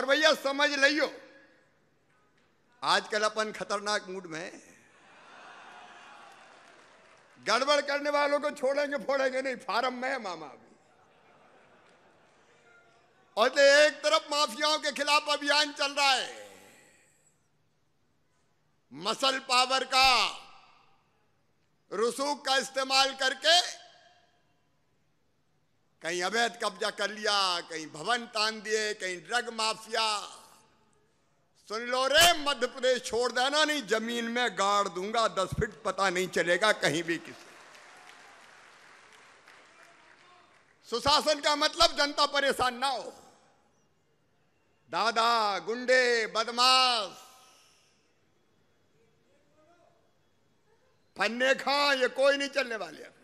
और भैया समझ लियो आजकल अपन खतरनाक मूड में गड़बड़ करने वालों को छोड़ेंगे फोड़ेंगे नहीं फार्म में है मामा अभी और तो एक तरफ माफियाओं के खिलाफ अभियान चल रहा है मसल पावर का रुसूख का इस्तेमाल करके कहीं अवैध कब्जा कर लिया कहीं भवन तान दिए कहीं ड्रग माफिया सुन लो रे मध्य प्रदेश छोड़ देना नहीं जमीन में गाड़ दूंगा दस फीट पता नहीं चलेगा कहीं भी किसी सुशासन का मतलब जनता परेशान ना हो दादा गुंडे बदमाश फन्ने खां ये कोई नहीं चलने वाले अब